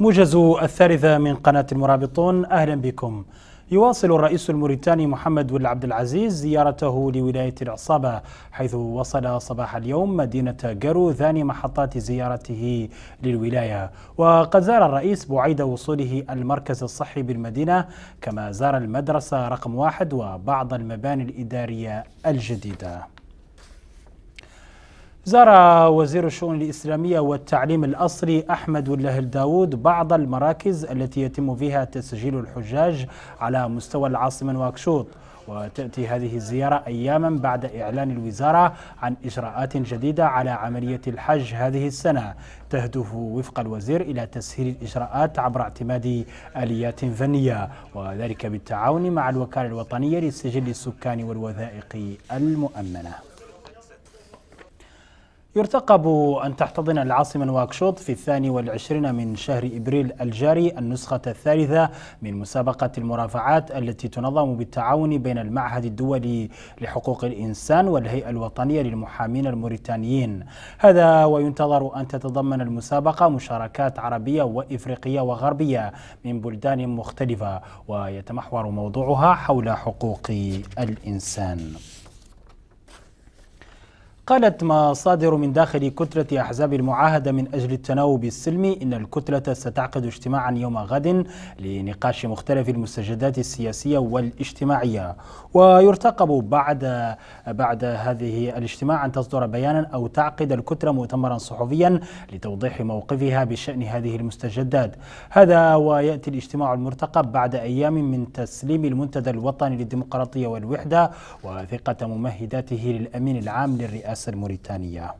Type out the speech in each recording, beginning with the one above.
موجز الثالثة من قناة المرابطون أهلا بكم يواصل الرئيس الموريتاني محمد بن عبد العزيز زيارته لولاية العصابة حيث وصل صباح اليوم مدينة جرو ثاني محطات زيارته للولاية وقد زار الرئيس بعيد وصوله المركز الصحي بالمدينة كما زار المدرسة رقم واحد وبعض المباني الإدارية الجديدة زار وزير الشؤون الإسلامية والتعليم الأصلي أحمد الله الداود بعض المراكز التي يتم فيها تسجيل الحجاج على مستوى العاصمة نواكشوط وتأتي هذه الزيارة أياما بعد إعلان الوزارة عن إجراءات جديدة على عملية الحج هذه السنة تهدف وفق الوزير إلى تسهيل الإجراءات عبر اعتماد آليات فنية وذلك بالتعاون مع الوكالة الوطنية للسجل السكاني والوثائق المؤمنة يرتقب أن تحتضن العاصمة نواكشوط في الثاني والعشرين من شهر إبريل الجاري النسخة الثالثة من مسابقة المرافعات التي تنظم بالتعاون بين المعهد الدولي لحقوق الإنسان والهيئة الوطنية للمحامين الموريتانيين هذا وينتظر أن تتضمن المسابقة مشاركات عربية وإفريقية وغربية من بلدان مختلفة ويتمحور موضوعها حول حقوق الإنسان قالت مصادر من داخل كتلة أحزاب المعاهدة من أجل التناوب السلمي إن الكتلة ستعقد اجتماعا يوم غد لنقاش مختلف المستجدات السياسية والاجتماعية ويرتقب بعد بعد هذه الاجتماع أن تصدر بيانا أو تعقد الكتلة مؤتمرا صحفيا لتوضيح موقفها بشأن هذه المستجدات هذا ويأتي الاجتماع المرتقب بعد أيام من تسليم المنتدى الوطني للديمقراطية والوحدة وثقة ممهداته للأمين العام للرئاسة رئاسة موريتانيا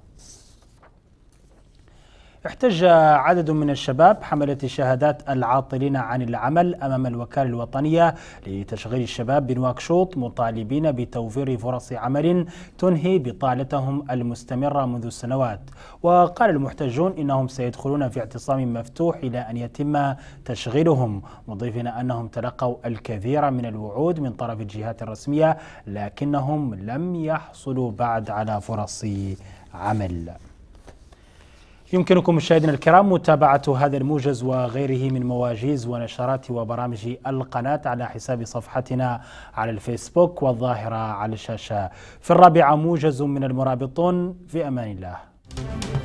احتج عدد من الشباب حملة الشهادات العاطلين عن العمل أمام الوكالة الوطنية لتشغيل الشباب بنواكشوط مطالبين بتوفير فرص عمل تنهي بطالتهم المستمرة منذ السنوات وقال المحتجون إنهم سيدخلون في اعتصام مفتوح إلى أن يتم تشغيلهم مضيفين أنهم تلقوا الكثير من الوعود من طرف الجهات الرسمية لكنهم لم يحصلوا بعد على فرص عمل يمكنكم مشاهدينا الكرام متابعة هذا الموجز وغيره من مواجيز ونشرات وبرامج القناة على حساب صفحتنا على الفيسبوك والظاهرة على الشاشة في الرابعة موجز من المرابطون في أمان الله